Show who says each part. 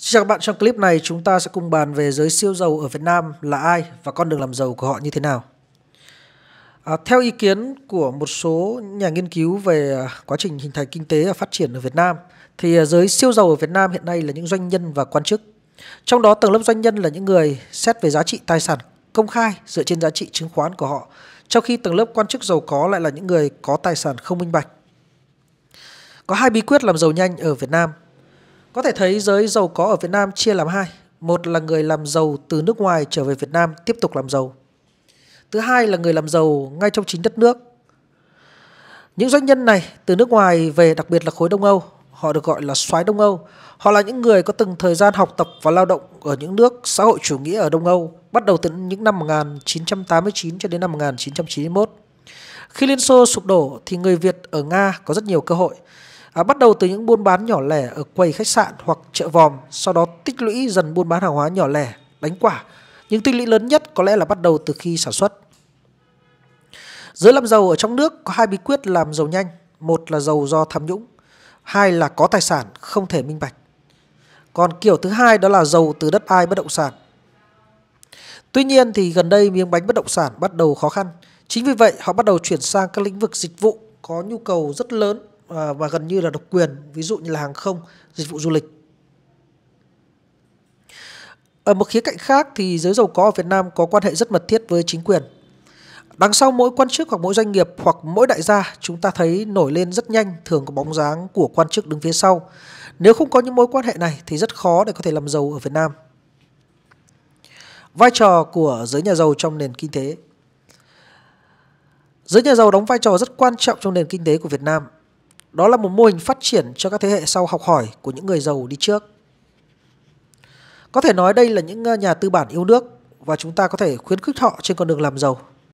Speaker 1: xin Chào các bạn, trong clip này chúng ta sẽ cùng bàn về giới siêu giàu ở Việt Nam là ai và con đường làm giàu của họ như thế nào. À, theo ý kiến của một số nhà nghiên cứu về quá trình hình thành kinh tế và phát triển ở Việt Nam, thì giới siêu giàu ở Việt Nam hiện nay là những doanh nhân và quan chức. Trong đó tầng lớp doanh nhân là những người xét về giá trị tài sản công khai dựa trên giá trị chứng khoán của họ, trong khi tầng lớp quan chức giàu có lại là những người có tài sản không minh bạch. Có hai bí quyết làm giàu nhanh ở Việt Nam – có thể thấy giới giàu có ở Việt Nam chia làm hai. Một là người làm giàu từ nước ngoài trở về Việt Nam tiếp tục làm giàu. Thứ hai là người làm giàu ngay trong chính đất nước. Những doanh nhân này từ nước ngoài về đặc biệt là khối Đông Âu, họ được gọi là soái Đông Âu. Họ là những người có từng thời gian học tập và lao động ở những nước xã hội chủ nghĩa ở Đông Âu, bắt đầu từ những năm 1989 cho đến năm 1991. Khi Liên Xô sụp đổ thì người Việt ở Nga có rất nhiều cơ hội à, bắt đầu từ những buôn bán nhỏ lẻ ở quầy khách sạn hoặc chợ vòm, sau đó tích lũy dần buôn bán hàng hóa nhỏ lẻ, đánh quả. Nhưng tích lũy lớn nhất có lẽ là bắt đầu từ khi sản xuất. Giới làm giàu ở trong nước có hai bí quyết làm giàu nhanh. Một là giàu do tham nhũng, hai là có tài sản không thể minh bạch. Còn kiểu thứ hai đó là giàu từ đất ai bất động sản. Tuy nhiên thì gần đây miếng bánh bất động sản bắt đầu khó khăn. Chính vì vậy họ bắt đầu chuyển sang các lĩnh vực dịch vụ có nhu cầu rất lớn Ờ, và gần như là độc quyền ví dụ như là hàng không dịch vụ du lịch ở một khía cạnh khác thì giới giàu có ở Việt Nam có quan hệ rất mật thiết với chính quyền Đằng sau mỗi quan chức hoặc mỗi doanh nghiệp hoặc mỗi đại gia chúng ta thấy nổi lên rất nhanh thường có bóng dáng của quan chức đứng phía sau. Nếu không có những mối quan hệ này thì rất khó để có thể làm giàu ở Việt Nam. Vai trò của giới nhà giàu trong nền kinh tế Giới nhà giàu đóng vai trò rất quan trọng trong nền kinh tế của Việt Nam. Đó là một mô hình phát triển cho các thế hệ sau học hỏi của những người giàu đi trước. Có thể nói đây là những ờ, nhà tư bản yêu nước và chúng ta có thể khuyến khích họ trên con đường làm giàu.